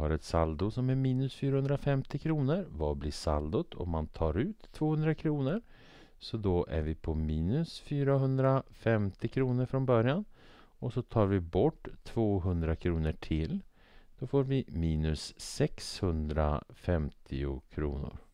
har ett saldo som är minus 450 kronor. Vad blir saldot om man tar ut 200 kronor? Så då är vi på minus 450 kronor från början. Och så tar vi bort 200 kronor till. Då får vi minus 650 kronor.